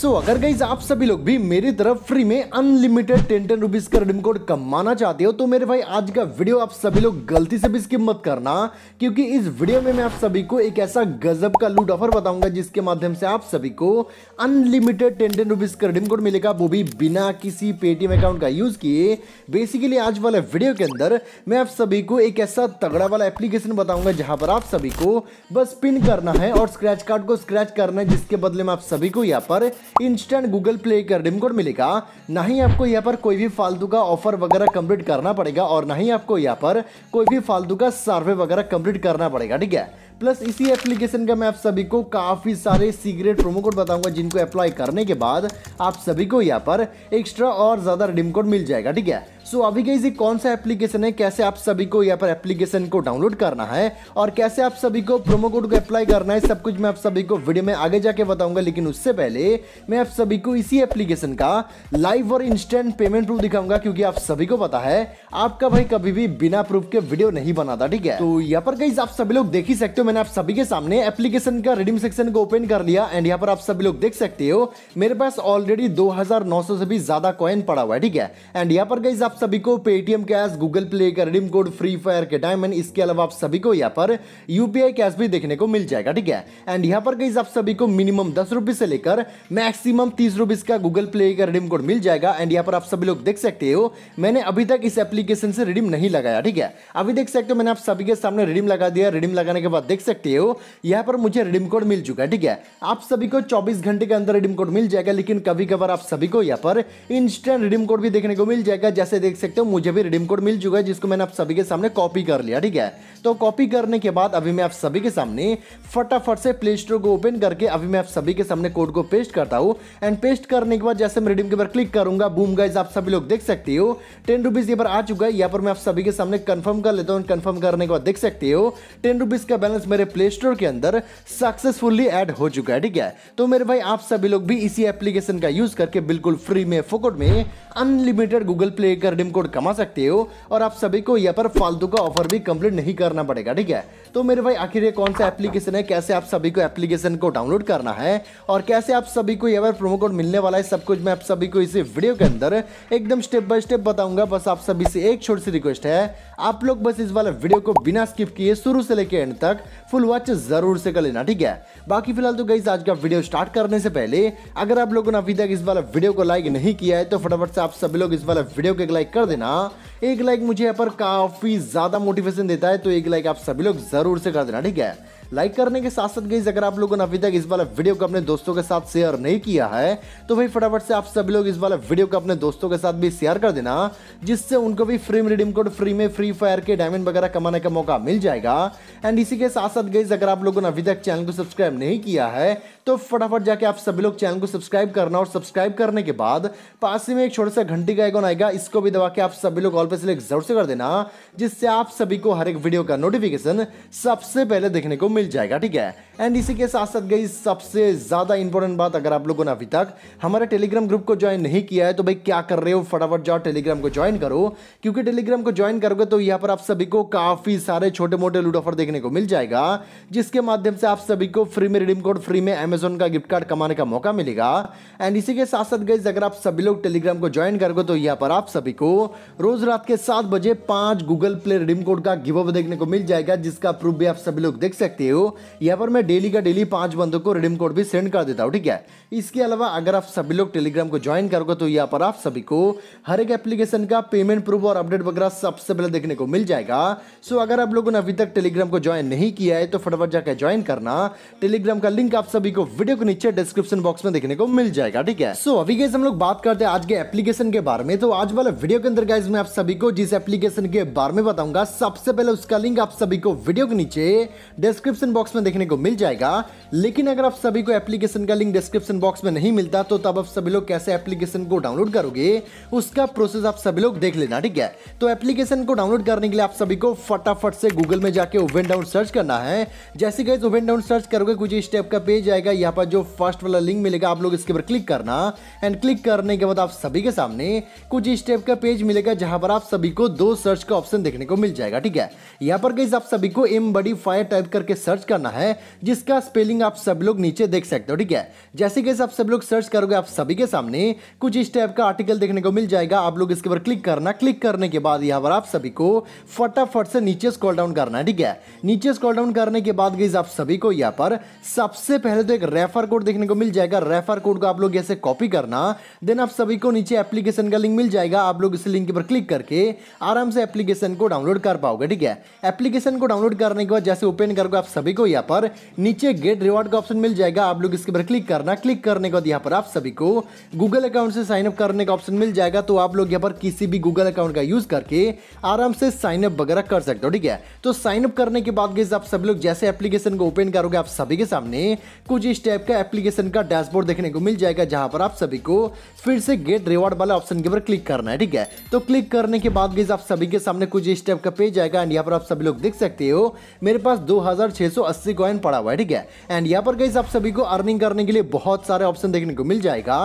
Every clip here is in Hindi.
सो so, अगर गईज आप सभी लोग भी मेरी तरफ फ्री में अनलिमिटेड टेन टेन रुपीज का रिडीम कोड कमाना चाहते हो तो मेरे भाई आज का वीडियो आप सभी लोग गलती से भी स्किप मत करना क्योंकि इस वीडियो में मैं आप सभी को एक ऐसा गजब का लूट ऑफर बताऊंगा जिसके माध्यम से आप सभी को अनलिमिटेड टेन टेन रुपीज का रिडीम कोड मिलेगा वो भी बिना किसी पेटीएम अकाउंट का यूज किए बेसिकली आज वाले वीडियो के अंदर मैं आप सभी को एक ऐसा तगड़ा वाला एप्लीकेशन बताऊंगा जहां पर आप सभी को बस पिन करना है और स्क्रैच कार्ड को स्क्रैच करना है जिसके बदले में आप सभी को यहाँ पर इंस्टेंट गूगल प्ले का रिडीम कोड मिलेगा ना ही आपको यहाँ पर कोई भी फालतू का ऑफर वगैरह कंप्लीट करना पड़ेगा और ना ही आपको यहाँ पर कोई भी फालतू का सर्वे वगैरह कंप्लीट करना पड़ेगा ठीक है प्लस इसी एप्लीकेशन का मैं आप सभी को काफ़ी सारे सीक्रेट प्रोमो कोड बताऊंगा जिनको अप्लाई करने के बाद आप सभी को यहाँ पर एक्स्ट्रा और ज़्यादा रिडीम कोड मिल जाएगा ठीक है सो so, अभी गई कौन सा एप्लीकेशन है कैसे आप सभी को यहाँ पर एप्लीकेशन को डाउनलोड करना है और कैसे आप सभी को प्रोमो कोड को अप्लाई करना है सब कुछ मैं आप सभी को वीडियो में आगे जाके बताऊंगा लेकिन उससे पहले मैं आप सभी को इसी एप्लीकेशन का लाइव और इंस्टेंट पेमेंट प्रूफ दिखाऊंगा क्योंकि आप सभी को पता है आपका भाई कभी भी बिना प्रूफ के वीडियो नहीं बनाता ठीक है तो यहाँ पर कहीं आप सभी लोग देख ही सकते हो मैंने आप सभी के सामने एप्लीकेशन का रिडीम सेक्शन को ओपन कर लिया एंड यहाँ पर आप सभी लोग देख सकते हो मेरे पास ऑलरेडी 2900 से भी ज्यादा कॉइन पड़ा हुआ है ठीक है एंड यहाँ पर गई आप सभी को पेटीएम कैश गूगल प्ले का रिडीम कोड फ्री फायर के डायमंड इसके अलावा आप सभी को यहाँ पर यूपीआई कैश भी देखने को मिल जाएगा ठीक है एंड यहाँ पर गई आप सभी को मिनिमम दस से लेकर मैक्सिमम तीस का गूगल प्ले का रिडीम कोड मिल जाएगा एंड यहाँ पर आप सभी लोग देख सकते हो मैंने अभी तक इस एप्लीकेशन से रिडीम नहीं लगाया ठीक है अभी देख सकते हो मैंने आप सभी के सामने रिडीम लगा दिया रिडीम लगाने के बाद देख सकते हो यहाँ पर मुझे रिडीम कोड मिल चुका है ठीक है आप सभी को 24 घंटे के अंदर रिडीम कोड मिल जाएगा लेकिन कभी कभार आप सभी को यहाँ पर इंस्टेंट रिडीम कोड भी देखने को मिल जाएगा जैसे देख सकते हो मुझे भी रिडीम कोड मिल चुका है जिसको मैंने आप सभी के सामने कॉपी कर लिया ठीक है तो कॉपी करने के बाद अभी मैं आप सभी के सामने फटाफट से प्ले स्टोर को ओपन करके अभी मैं आप सभी के सामने कोड को पेस्ट करता हूँ एंड पेस्ट करने के बाद जैसे मैं रिडीम के ऊपर क्लिक करूंगा बूम गाइज आप सभी लोग देख सकते हो टेन रुपीज़ ये पर आ चुका है यहाँ पर मैं आप सभी के सामने कन्फर्म कर लेता हूँ कन्फर्म करने के बाद देख सकते हो टेन रुपीज़ का बैलेंस मेरे प्ले स्टोर के अंदर सक्सेसफुली ऐड हो चुका है ठीक है तो मेरे भाई आप सभी लोग भी इसी एप्लीकेशन का यूज करके बिल्कुल फ्री में फोकट में अनलिमिटेड गूगल प्ले का रिडीम कोड कमा सकते हो और आप सभी को यहाँ पर फालतू का ऑफर भी कंप्लीट नहीं करना पड़ेगा ठीक है तो मेरे भाई आखिर ये कौन सा एप्लीकेशन है कैसे आप सभी को एप्लीकेशन को डाउनलोड करना है और कैसे आप सभी को यहाँ पर प्रोमो कोड मिलने वाला है सब कुछ मैं आप सभी को इसी वीडियो के अंदर एकदम स्टेप बाय स्टेप बताऊंगा बस आप सभी से एक छोटी सी रिक्वेस्ट है आप लोग बस इस वाला वीडियो को बिना स्किप किए शुरू से लेके एंड तक फुल वॉच जरूर से कर लेना ठीक है बाकी फिलहाल तो गई आज का वीडियो स्टार्ट करने से पहले अगर आप लोगों ने अभी तक इस वाला वीडियो को लाइक नहीं किया है तो फटाफट से आप सभी लोग इस वाला वीडियो को एक लाइक कर देना एक लाइक मुझे यहाँ पर काफी ज्यादा मोटिवेशन देता है तो एक लाइक आप सभी लोग जरूर से कर देना ठीक है लाइक करने के साथ साथ गईज अगर आप लोगों ने अभी तक इस वाला वीडियो को अपने दोस्तों के साथ शेयर नहीं किया है तो भाई फटाफट से आप सभी लोग इस वाला वीडियो को अपने दोस्तों के साथ भी शेयर कर देना जिससे उनको भी फ्री में रिडीम कोड फ्री में फ्री फायर के डायमंड वगैरह कमाने का मौका मिल जाएगा एंड इसी के साथ साथ गईज अगर आप लोगों ने अभी तक चैनल को सब्सक्राइब नहीं किया है तो फटाफट जाके आप सभी लोग चैनल को सब्सक्राइब करना और सब्सक्राइब करने के बाद पास ही में एक छोटा सा घंटी का आइकॉन आएगा इसको भी दबा के आप सभी लोग ऑल पे सिलेक्ट जरूर से कर देना जिससे आप सभी को हर एक वीडियो का नोटिफिकेशन सबसे पहले देखने को मिल जाएगा ठीक है एंड इसी के साथ साथ गई सबसे ज़्यादा इंपॉर्टेंट बात अगर आप लोगों ने अभी तक हमारे टेलीग्राम ग्रुप को ज्वाइन नहीं किया है तो भाई क्या कर रहे हो फटाफट जाओ टेलीग्राम को ज्वाइन करो क्योंकि टेलीग्राम को ज्वाइन करोगे तो यहाँ पर आप सभी को काफ़ी सारे छोटे मोटे लूट ऑफर देखने को मिल जाएगा जिसके माध्यम से आप सभी को फ्री में रिडीम कोड फ्री में अमेजोन का गिफ्ट कार्ड कमाने का मौका मिलेगा एंड इसी के साथ साथ गई अगर आप सभी लोग टेलीग्राम को ज्वाइन करोगे तो यहाँ पर आप सभी को रोज रात के सात बजे पांच गूगल प्ले रिडीम कोड का गिव अप देखने को मिल जाएगा जिसका प्रूफ भी आप सभी लोग देख सकते सकते हो यहाँ पर मैं डेली का डेली पांच बंदों को रिडीम कोड भी सेंड कर देता हूँ ठीक है इसके अलावा अगर आप सभी लोग टेलीग्राम को ज्वाइन करोगे तो यहाँ पर आप सभी को हर एक एप्लीकेशन का पेमेंट प्रूफ और अपडेट वगैरह सबसे पहले देखने को मिल जाएगा सो अगर आप लोगों ने अभी तक टेलीग्राम को ज्वाइन नहीं किया है तो फटाफट जाकर ज्वाइन करना टेलीग्राम का लिंक आप सभी को वीडियो के नीचे डिस्क्रिप्शन बॉक्स में देखने को मिल जाएगा ठीक है सो अभी गैस हम लोग बात करते हैं आज के एप्लीकेशन के बारे में तो आज वाले वीडियो के अंदर गाइज मैं आप सभी को जिस एप्लीकेशन के बारे में बताऊंगा सबसे पहले उसका लिंक आप सभी को वीडियो के नीचे डिस्क्रिप्शन डिस्क्रिप्शन बॉक्स में देखने को मिल जाएगा लेकिन अगर आप सभी को एप्लीकेशन का लिंक डिस्क्रिप्शन बॉक्स में नहीं मिलता तो तब आप सभी लोग कैसे एप्लीकेशन को डाउनलोड करोगे उसका प्रोसेस आप सभी लोग देख लेना ठीक है तो एप्लीकेशन को डाउनलोड करने के लिए आप सभी को फटाफट से गूगल में जाके ओवन डाउन सर्च करना है जैसे गए ओवन डाउन सर्च करोगे कुछ इस टाइप का पेज आएगा यहाँ पर जो फर्स्ट वाला लिंक मिलेगा आप लोग इसके ऊपर क्लिक करना एंड क्लिक करने के बाद आप सभी के सामने कुछ इस टाइप का पेज मिलेगा जहां पर आप सभी को दो सर्च का ऑप्शन देखने को मिल जाएगा ठीक है यहाँ पर गई आप सभी को एम बडी फायर टाइप करके सर्च करना है जिसका स्पेलिंग आप सब लोग नीचे देख सकते हो ठीक है जैसे कैसे आप सब लोग सर्च करोगे आप सभी के सामने कुछ इस टाइप का आर्टिकल देखने को मिल जाएगा आप लोग इसके ऊपर क्लिक करना क्लिक करने के बाद यहाँ पर आप सभी को फटाफट से नीचे स्कॉल डाउन करना है ठीक है नीचे स्कॉल डाउन करने के बाद गई आप सभी को यहाँ पर सबसे पहले तो एक रेफर कोड देखने को मिल जाएगा रेफर कोड को आप लोग ऐसे कॉपी करना देन आप सभी को नीचे एप्लीकेशन का लिंक मिल जाएगा आप लोग इस लिंक पर क्लिक करके आराम से एप्लीकेशन को डाउनलोड कर पाओगे ठीक है एप्लीकेशन को डाउनलोड करने के बाद जैसे ओपन करोगे आप सभी को यहाँ पर नीचे गेट रिवॉर्ड का ऑप्शन मिल जाएगा आप लोग इसके ऊपर क्लिक करना क्लिक करने के बाद यहाँ पर आप सभी को गूगल अकाउंट से साइनअप करने का ऑप्शन मिल जाएगा तो आप लोग यहाँ पर किसी भी गूगल अकाउंट का यूज करके आराम से साइनअप वगैरह कर सकते हो ठीक है तो साइनअप करने के बाद आप सब लोग जैसे एप्लीकेशन को ओपन करोगे आप सभी के सामने कुछ इस टाइप का एप्लीकेशन का डैशबोर्ड देखने को मिल जाएगा जहां पर आप सभी को फिर से गेट रिवॉर्ड वाले ऑप्शन के ऊपर क्लिक करना है ठीक है तो क्लिक करने के बाद आप सभी के सामने कुछ इस टाइप का पेज आएगा एंड यहाँ पर आप सभी लोग देख सकते हो मेरे पास दो हजार 680 कॉइन पड़ा हुआ है ठीक है एंड यहाँ पर गई आप सभी को अर्निंग करने के लिए बहुत सारे ऑप्शन देखने को मिल जाएगा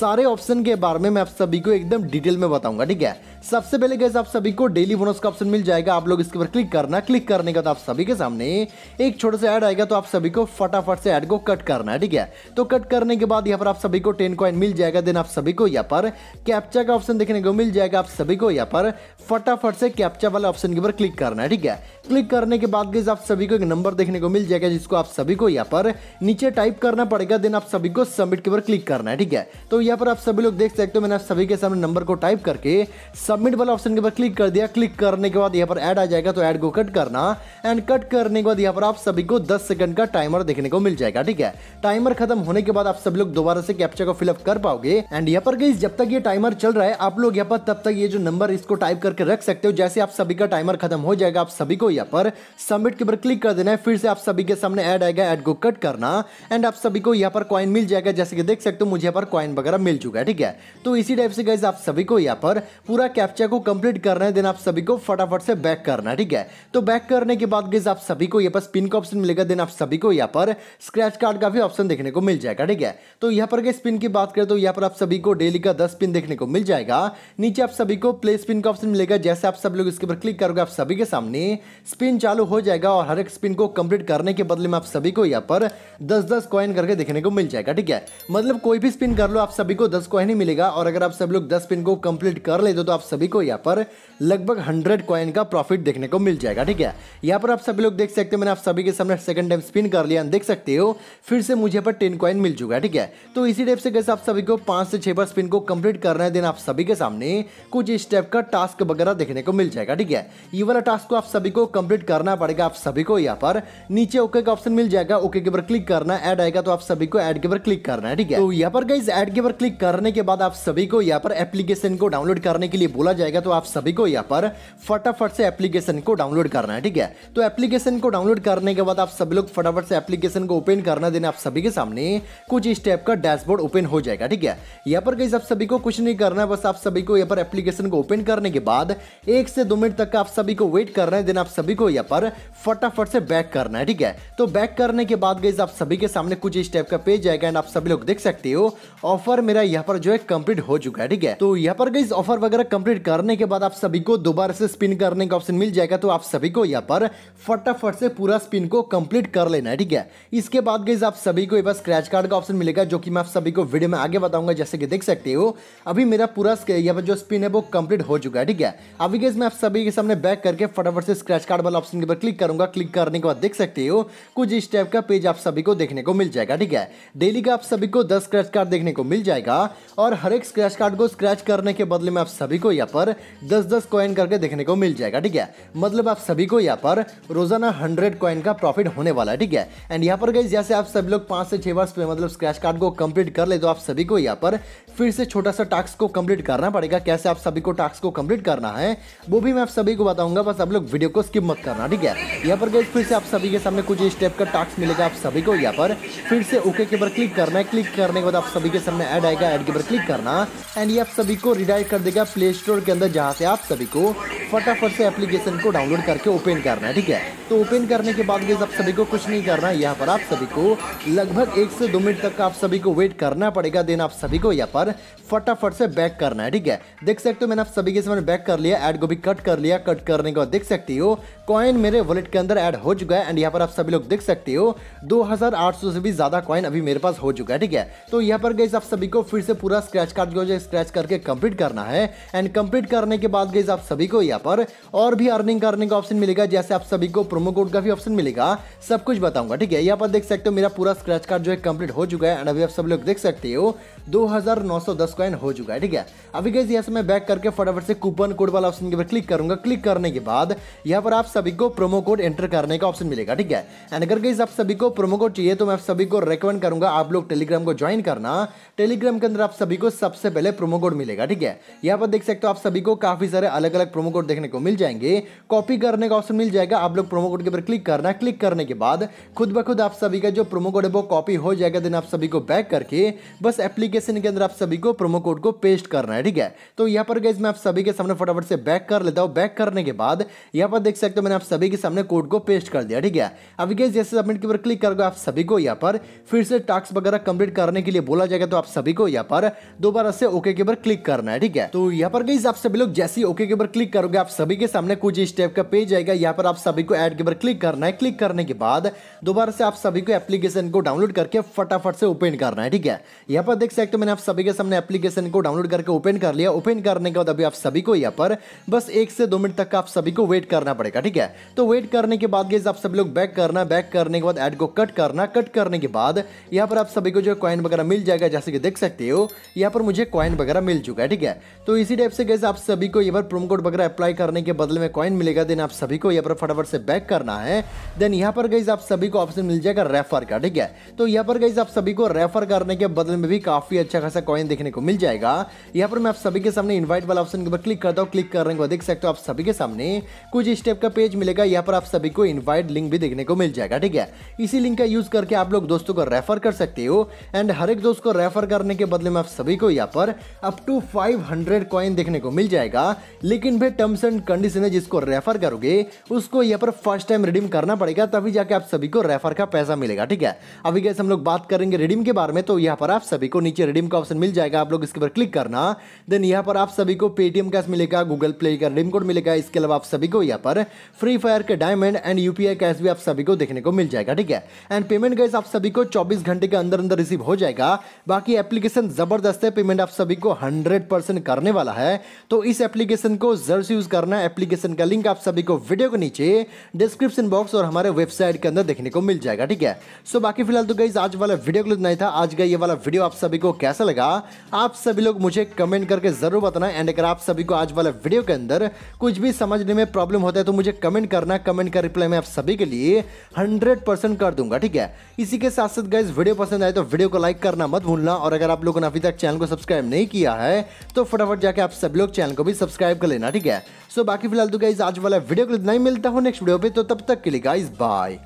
सारे ऑप्शन के बारे में मैं आप सभी को एकदम डिटेल में बताऊंगा ठीक है सबसे पहले गैस आप सभी को डेली बोनस का ऑप्शन मिल जाएगा आप लोग इसके ऊपर क्लिक करना क्लिक करने का तो आप सभी के सामने एक छोटा सा ऐड आएगा तो आप सभी को फटाफट से ऐड को कट करना है ठीक है तो कट करने के बाद यहाँ पर आप सभी को टेन कॉइन मिल जाएगा देन आप सभी को यहाँ पर कैप्चा का ऑप्शन देखने को मिल जाएगा आप सभी को यहाँ पर फटाफट से कैप्चा वाले ऑप्शन के ऊपर क्लिक करना है ठीक है क्लिक करने के बाद गैस आप सभी को एक नंबर देखने को मिल जाएगा जिसको आप सभी को यहाँ पर नीचे टाइप करना पड़ेगा देन आप सभी को सबमिट के ऊपर क्लिक करना है ठीक है तो यहाँ पर आप सभी लोग देख सकते हो मैंने आप सभी के सामने नंबर को टाइप करके सबमिट वाला ऑप्शन के ऊपर क्लिक कर दिया क्लिक करने के बाद यहाँ पर ऐड आ जाएगा तो ऐड को कट करना एंड कट करने के बाद यहाँ पर आप सभी को 10 सेकंड का टाइमर देखने को मिल जाएगा ठीक है टाइमर खत्म होने के बाद आप सभी लोग दोबारा से कैप्चर को फिलअप कर पाओगे एंड यहाँ पर गई जब तक ये टाइमर चल रहा है आप लोग यहाँ पर तब तक ये जो नंबर इसको टाइप करके रख सकते हो जैसे आप सभी का टाइमर खत्म हो जाएगा आप सभी को यहाँ पर सबमिट के ऊपर क्लिक कर देना है फिर से आप सभी के सामने ऐड आएगा एड को कट करना एंड आप सभी को यहाँ पर कॉइन मिल जाएगा जैसे कि देख सकते हो मुझे यहाँ पर कॉइन वगैरह मिल चुका है ठीक है तो इसी टाइप से गैस आप सभी को यहाँ पर पूरा कैप्चा को कंप्लीट करना है देन आप सभी को फटाफट से बैक करना है ठीक है तो बैक करने के बाद गेज आप सभी को यहाँ पर स्पिन का ऑप्शन मिलेगा देन आप सभी को यहाँ पर स्क्रैच कार्ड का भी ऑप्शन देखने को मिल जाएगा ठीक है तो यहाँ पर स्पिन की बात करें तो यहाँ पर आप सभी को डेली का दस पिन देखने को मिल जाएगा नीचे आप सभी को प्ले स्पिन का ऑप्शन मिलेगा जैसे आप सब लोग इसके ऊपर क्लिक करोगे आप सभी के सामने स्पिन चालू हो जाएगा और हर एक स्पिन को कंप्लीट करने के बदले में आप सभी को यहाँ पर दस दस कॉइन करके देखने को मिल जाएगा ठीक है मतलब कोई भी स्पिन कर लो आप सभी को दस कॉइन ही मिलेगा और अगर आप सब लोग दस पिन को कंप्लीट कर ले तो आप सभी को यहाँ पर लगभग हंड्रेड कॉइन का प्रॉफिट देखने को मिल जाएगा ठीक है यहाँ पर आप सभी लोग देख सकते हो मैंने आप सभी के सामने सेकंड टाइम स्पिन कर लिया देख सकते हो फिर से मुझे यहाँ पर टेन कॉइन मिल चुका है ठीक है तो इसी टाइप से कैसे आप सभी को पांच से छह बार स्पिन को कंप्लीट करना है देन आप सभी के सामने कुछ इस टाइप का टास्क वगैरह देखने को मिल जाएगा ठीक है ये वाला टास्क को आप सभी को कंप्लीट करना पड़ेगा आप सभी को यहाँ पर नीचे ओके का ऑप्शन मिल जाएगा ओके के ऊपर क्लिक करना ऐड आएगा तो आप सभी को एड के ऊपर क्लिक करना है ठीक है तो यहाँ पर गई एड के ऊपर क्लिक करने के बाद आप सभी को यहाँ पर एप्लीकेशन को डाउनलोड करने के लिए बोला बोला जाएगा तो आप सभी को यहाँ पर फटाफट से एप्लीकेशन को डाउनलोड करना है ठीक है तो एप्लीकेशन को डाउनलोड करने के बाद आप सभी लोग फटाफट से एप्लीकेशन को ओपन करना देना आप सभी के सामने कुछ इस टाइप का डैशबोर्ड ओपन हो जाएगा ठीक है यहाँ पर कहीं आप सभी को कुछ नहीं करना है बस आप सभी को यहाँ पर एप्लीकेशन को ओपन करने के बाद एक से दो मिनट तक आप सभी को वेट करना है देन आप सभी को यहाँ पर फटाफट से बैक करना है ठीक है तो बैक करने के बाद गई आप सभी के सामने कुछ इस टाइप का पेज आएगा एंड आप सभी लोग देख सकते हो ऑफर मेरा यहाँ पर जो है कंप्लीट हो चुका है ठीक है तो यहाँ पर गई ऑफर वगैरह कंप्लीट करने के बाद आप सभी को दोबारा से स्पिन करने का ऑप्शन मिल जाएगा तो आप सभी को यहाँ पर फटाफट से पूरा स्पिन को कंप्लीट कर लेना है ठीक है इसके बाद गई आप सभी को बस स्क्रैच कार्ड का ऑप्शन मिलेगा जो कि मैं आप सभी को वीडियो में आगे बताऊंगा जैसे कि देख सकते हो अभी मेरा पूरा यहाँ पर जो स्पिन है वो कंप्लीट हो चुका है ठीक है अभी गई मैं आप सभी के सामने बैक करके फटाफट से स्क्रैच कार्ड वाला ऑप्शन के ऊपर क्लिक करूंगा क्लिक करने के बाद देख सकते हो कुछ इस टाइप का पेज आप सभी को देखने को मिल जाएगा ठीक है डेली का आप सभी को दस स्क्रैच कार्ड देखने को मिल जाएगा और हर एक स्क्रैच कार्ड को स्क्रैच करने के बदले में आप सभी को यहाँ पर दस दस कॉइन करके देखने को मिल जाएगा ठीक है मतलब आप सभी को यहाँ पर रोजाना हंड्रेड कॉइन का प्रॉफिट होने वाला है ठीक है एंड यहाँ पर गई जैसे आप सभी लोग पाँच से छः बार मतलब स्क्रैच कार्ड को कंप्लीट कर ले तो आप सभी को यहाँ पर फिर से छोटा सा टास्क को कंप्लीट करना पड़ेगा कैसे आप सभी को टास्क को कंप्लीट करना है वो भी मैं आप सभी को बताऊंगा बस आप लोग वीडियो को स्किप मत करना ठीक है यहाँ पर गई फिर से आप सभी के सामने कुछ स्टेप का टास्क मिलेगा आप सभी को यहाँ पर फिर से ओके के ऊपर क्लिक करना है क्लिक करने के बाद आप सभी के सामने ऐड आएगा ऐड के ऊपर क्लिक करना एंड ये आप सभी को रिडाइट कर देगा प्ले स्टोर के अंदर जहाँ से आप सभी को फटाफट से एप्लीकेशन को डाउनलोड करके ओपन करना है ठीक है तो ओपन करने के बाद आप सभी को कुछ नहीं करना है यहाँ पर आप सभी को लगभग एक से दो मिनट तक आप सभी को वेट करना पड़ेगा देन आप सभी को यहाँ पर फटाफट से बैक करना है ठीक है देख सकते हो मैंने आप सभी के समय बैक कर लिया एड को भी कट कर लिया कट करने के बाद देख सकती हो कॉइन मेरे वॉलेट के अंदर ऐड हो चुका है एंड यहाँ पर आप सभी लोग देख सकते हो 2800 से भी ज़्यादा कॉइन अभी मेरे पास हो चुका है ठीक है तो यहाँ पर गई आप सभी को फिर से पूरा स्क्रैच कार्ड जो है स्क्रैच करके कंप्लीट करना है एंड कंप्लीट करने के बाद गई आप सभी को यहाँ पर और भी अर्निंग करने का ऑप्शन मिलेगा जैसे आप सभी को प्रोमो कोड का भी ऑप्शन मिलेगा सब कुछ बताऊंगा ठीक है यहाँ पर देख सकते हो मेरा पूरा स्क्रैच कार्ड जो है कंप्लीट हो चुका है एंड अभी आप सभी लोग देख सकते हो दो कॉइन हो चुका है ठीक है अभी गई यहाँ से मैं बैक करके फटाफट से कूपन कोड वाला ऑप्शन के ऊपर क्लिक करूंगा क्लिक करने के बाद यहाँ पर आप सभी को प्रोमो कोड एंटर करने का ऑप्शन मिलेगा ठीक है एंड अगर गई आप सभी को प्रोमो कोड चाहिए तो मैं आप सभी को रिकमेंड करूंगा आप लोग टेलीग्राम को ज्वाइन करना टेलीग्राम के अंदर आप सभी को सबसे पहले प्रोमो कोड मिलेगा ठीक है यहाँ पर देख सकते हो आप सभी को काफी सारे अलग अलग प्रोमो कोड देखने को मिल जाएंगे कॉपी करने का ऑप्शन मिल जाएगा आप लोग प्रोमो कोड के ऊपर क्लिक करना क्लिक करने के बाद खुद ब खुद आप सभी का जो प्रोमो कोड है वो कॉपी हो जाएगा देन आप सभी को बैक करके बस एप्लीकेशन के अंदर आप सभी को प्रोमो कोड को पेस्ट करना है ठीक है तो यहाँ पर गैस मैं आप सभी के सामने फटाफट से बैक कर लेता हूँ बैक करने के बाद यहाँ पर देख सकते हो मैंने आप सभी के सामने कोड को पेस्ट कर दिया ठीक है अब गैस जैसे सबमिट के ऊपर क्लिक करोगे आप सभी को यहाँ पर फिर से टास्क वगैरह कंप्लीट करने के लिए बोला जाएगा तो आप सभी को यहाँ पर दोबारा से ओके के ऊपर क्लिक करना है ठीक है तो यहाँ पर गई आप सभी लोग जैसे ही ओके के ऊपर क्लिक करोगे आप सभी के सामने कुछ इस टाइप का पेज आएगा यहाँ पर आप सभी को एड के ऊपर क्लिक करना है क्लिक करने के बाद दोबारा से आप सभी को एप्लीकेशन को डाउनलोड करके फटाफट से ओपन करना है ठीक है यहाँ पर देख सकते मैंने आप सभी के सामने एप्लीकेशन को डाउनलोड करके ओपन कर लिया ओपन करने के बाद अभी आप सभी को यहाँ पर बस एक से दो मिनट तक आप सभी को वेट करना पड़ेगा ठीक ठीक है तो वेट करने के बाद गैस आप सभी लोग बैक करना बैक करने के बाद एड को कट करना कट करने के बाद यहाँ पर आप सभी को जो कॉइन वगैरह मिल जाएगा जैसे कि देख सकते हो यहाँ पर मुझे कॉइन वगैरह मिल चुका है ठीक है तो इसी टाइप से गैस आप सभी को यहाँ पर प्रोमो कोड वगैरह अप्लाई करने के बदले में कॉइन मिलेगा देन आप सभी को यहाँ पर फटाफट से बैक करना है देन यहाँ पर गैस आप सभी को ऑप्शन मिल जाएगा रेफर का ठीक है तो यहाँ पर गैस आप सभी को रेफर करने के बदले में भी काफी अच्छा खासा कॉइन देखने को मिल जाएगा यहाँ पर मैं आप सभी के सामने इन्वाइट वाला ऑप्शन के ऊपर क्लिक करता हूँ क्लिक करने के बाद देख सकते हो आप सभी के सामने कुछ स्टेप का पे पेज मिलेगा यहाँ पर आप सभी को इनवाइट लिंक भी देखने को मिल जाएगा ठीक है इसी लिंक का यूज करके आप लोग दोस्तों को रेफर कर सकते हो एंड हर एक दोस्त को रेफर करने के बदले में आप सभी को यहाँ पर अप टू 500 कॉइन देखने को मिल जाएगा लेकिन भाई टर्म्स एंड कंडीशन है जिसको रेफर करोगे उसको यहाँ पर फर्स्ट टाइम रिडीम करना पड़ेगा तभी जाके आप सभी को रेफर का पैसा मिलेगा ठीक है अभी कैसे हम लोग बात करेंगे रिडीम के बारे में तो यहाँ पर आप सभी को नीचे रिडीम का ऑप्शन मिल जाएगा आप लोग इसके ऊपर क्लिक करना देन यहाँ पर आप सभी को पेटीएम कैश मिलेगा गूगल प्ले का रिडीम कोड मिलेगा इसके अलावा आप सभी को यहाँ पर फ्री फायर के डायमंड एंड यूपीआई कैश भी आप सभी को देखने को मिल जाएगा ठीक है एंड पेमेंट गैस आप सभी को चौबीस घंटे के अंदर अंदर रिसीव हो जाएगा बाकी एप्लीकेशन जबरदस्त है पेमेंट आप सभी को हंड्रेड परसेंट करने वाला है तो इस एप्लीकेशन को जरूर से यूज करना एप्लीकेशन का लिंक आप सभी को वीडियो के नीचे डिस्क्रिप्शन बॉक्स और हमारे वेबसाइट के अंदर देखने को मिल जाएगा ठीक है सो बाकी फिलहाल तो गई आज वाला वीडियो क्लिप नहीं था आज का ये वाला वीडियो आप सभी को कैसा लगा आप सभी लोग मुझे कमेंट करके जरूर बताना एंड अगर आप सभी को आज वाला वीडियो के अंदर कुछ भी समझने में प्रॉब्लम होता है तो मुझे कमेंट करना कमेंट का रिप्लाई मैं आप सभी के लिए 100% कर दूंगा ठीक है इसी के साथ साथ गाइज वीडियो पसंद आए तो वीडियो को लाइक करना मत भूलना और अगर आप लोगों ने अभी तक चैनल को सब्सक्राइब नहीं किया है तो फटाफट जाके आप सभी लोग चैनल को भी सब्सक्राइब कर लेना ठीक है सो बाकी फिलहाल तो गाइज आज वाला वीडियो को नहीं मिलता हूँ नेक्स्ट वीडियो पर तो तब तक के लिए गाइज बाय